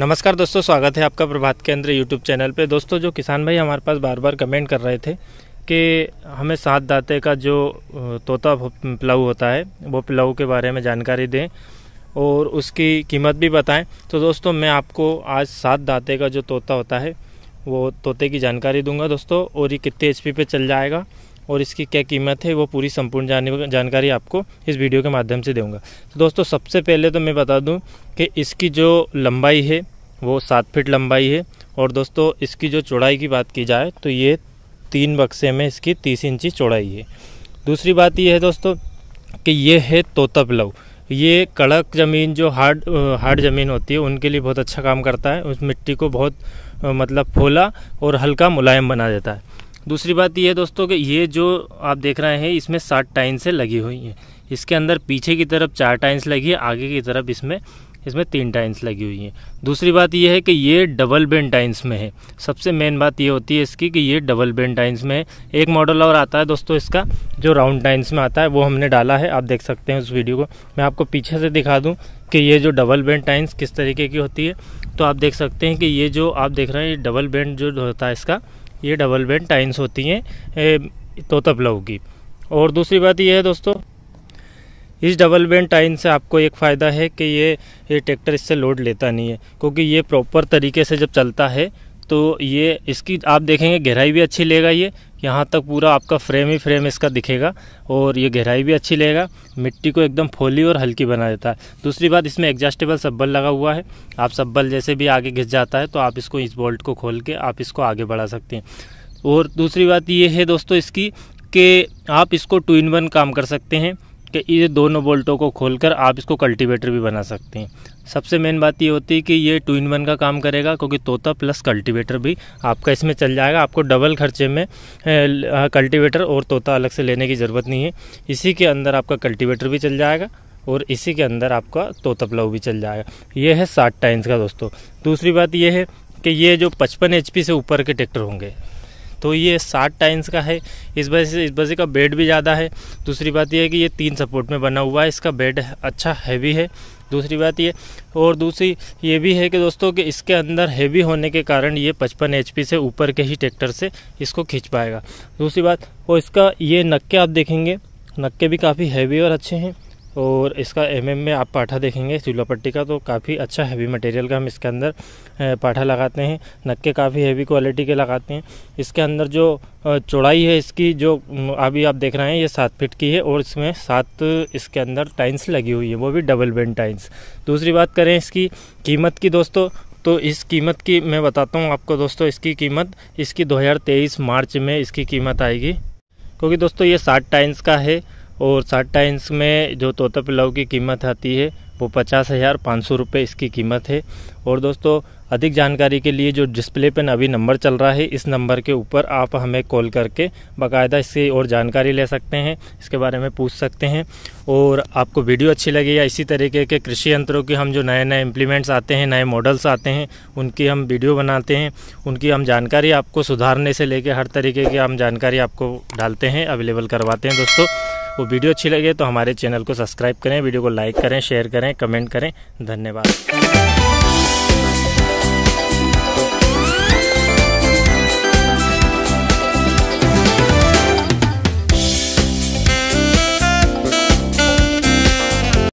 नमस्कार दोस्तों स्वागत है आपका प्रभात केंद्र यूट्यूब चैनल पे दोस्तों जो किसान भाई हमारे पास बार बार कमेंट कर रहे थे कि हमें सात दाते का जो तोता पिलाऊ होता है वो पिलाऊ के बारे में जानकारी दें और उसकी कीमत भी बताएं तो दोस्तों मैं आपको आज सात दाते का जो तोता होता है वो तोते की जानकारी दूंगा दोस्तों और ये कितने एच पे चल जाएगा और इसकी क्या कीमत है वो पूरी संपूर्ण जानकारी आपको इस वीडियो के माध्यम से दूँगा तो दोस्तों सबसे पहले तो मैं बता दूँ कि इसकी जो लंबाई है वो सात फीट लंबाई है और दोस्तों इसकी जो चौड़ाई की बात की जाए तो ये तीन बक्से में इसकी तीस इंची चौड़ाई है दूसरी बात ये है दोस्तों कि ये है तोता पिलाऊ ये कड़क ज़मीन जो हार्ड हार्ड ज़मीन होती है उनके लिए बहुत अच्छा काम करता है उस मिट्टी को बहुत मतलब फोला और हल्का मुलायम बना देता है दूसरी बात ये है दोस्तों कि ये जो आप देख रहे हैं इसमें सात टाइन्सें लगी हुई हैं इसके अंदर पीछे की तरफ चार टाइन्स लगी है आगे की तरफ इसमें इसमें तीन टाइन्स लगी हुई हैं दूसरी बात यह है कि ये डबल बेंड टाइन्स में है सबसे मेन बात ये होती है इसकी कि ये डबल बेंड टाइन्स में है एक मॉडल और आता है दोस्तों इसका जो राउंड टाइन्स में आता है वो हमने डाला है आप देख सकते हैं उस वीडियो को मैं आपको पीछे से दिखा दूँ कि ये जो डबल बेंड टाइन्स किस तरीके की होती है तो आप देख सकते हैं कि ये जो आप देख रहे हैं ये डबल बेंड जो होता है इसका ये डबल बेंड टाइन्स होती हैं तोता प्लव की और दूसरी बात यह है दोस्तों इस डबल बेंड टाइन से आपको एक फ़ायदा है कि ये ये ट्रैक्टर इससे लोड लेता नहीं है क्योंकि ये प्रॉपर तरीके से जब चलता है तो ये इसकी आप देखेंगे गहराई भी अच्छी लेगा ये यहाँ तक पूरा आपका फ्रेम ही फ्रेम इसका दिखेगा और ये गहराई भी अच्छी लेगा मिट्टी को एकदम फोली और हल्की बना देता है दूसरी बात इसमें एडजस्टेबल सब्बल लगा हुआ है आप सब्बल जैसे भी आगे घिस जाता है तो आप इसको इस बोल्ट को खोल के आप इसको आगे बढ़ा सकते हैं और दूसरी बात ये है दोस्तों इसकी कि आप इसको टू इन वन काम कर सकते हैं कि ये दोनों बोल्टों को खोलकर आप इसको कल्टीवेटर भी बना सकते हैं सबसे मेन बात ये होती है कि ये टू इन वन का काम करेगा क्योंकि तोता प्लस कल्टीवेटर भी आपका इसमें चल जाएगा आपको डबल खर्चे में कल्टीवेटर और तोता अलग से लेने की ज़रूरत नहीं है इसी के अंदर आपका कल्टीवेटर भी चल जाएगा और इसी के अंदर आपका तोता प्लव भी चल जाएगा ये है साठ टाइम्स का दोस्तों दूसरी बात यह है कि ये जो पचपन एच से ऊपर के ट्रैक्टर होंगे तो ये सात टाइम्स का है इस वजह से इस वजह का बेड भी ज़्यादा है दूसरी बात यह है कि ये तीन सपोर्ट में बना हुआ है इसका बेड अच्छा हैवी है दूसरी बात ये और दूसरी ये भी है कि दोस्तों कि इसके अंदर हैवी होने के कारण ये 55 एच से ऊपर के ही ट्रैक्टर से इसको खींच पाएगा दूसरी बात और इसका ये नक्के आप देखेंगे नक्के भी काफ़ी हैवी और अच्छे हैं और इसका एम mm में आप पाठा देखेंगे चूल्हा पट्टी का तो काफ़ी अच्छा हैवी मटेरियल का हम इसके अंदर पाठा लगाते हैं नक्के काफ़ी हैवी क्वालिटी के लगाते हैं इसके अंदर जो चौड़ाई है इसकी जो अभी आप देख रहे हैं ये सात फिट की है और इसमें सात इसके अंदर टाइल्स लगी हुई है वो भी डबल बेंड टाइल्स दूसरी बात करें इसकी कीमत की दोस्तों तो इस कीमत की मैं बताता हूँ आपको दोस्तों इसकी कीमत इसकी दो मार्च में इसकी कीमत आएगी क्योंकि दोस्तों ये सात टाइल्स का है और साठ टाइम्स में जो तोता पिलाऊ की कीमत आती है वो पचास हज़ार पाँच सौ रुपये इसकी कीमत है और दोस्तों अधिक जानकारी के लिए जो डिस्प्ले पर अभी नंबर चल रहा है इस नंबर के ऊपर आप हमें कॉल करके बाकायदा इससे और जानकारी ले सकते हैं इसके बारे में पूछ सकते हैं और आपको वीडियो अच्छी लगे या इसी तरीके के कृषि यंत्रों के हम जो नए नए इम्प्लीमेंट्स आते हैं नए मॉडल्स आते हैं उनकी हम वीडियो बनाते हैं उनकी हम जानकारी आपको सुधारने से लेकर हर तरीके की हम जानकारी आपको डालते हैं अवेलेबल करवाते हैं दोस्तों वो वीडियो अच्छी लगे तो हमारे चैनल को सब्सक्राइब करें वीडियो को लाइक करें शेयर करें कमेंट करें धन्यवाद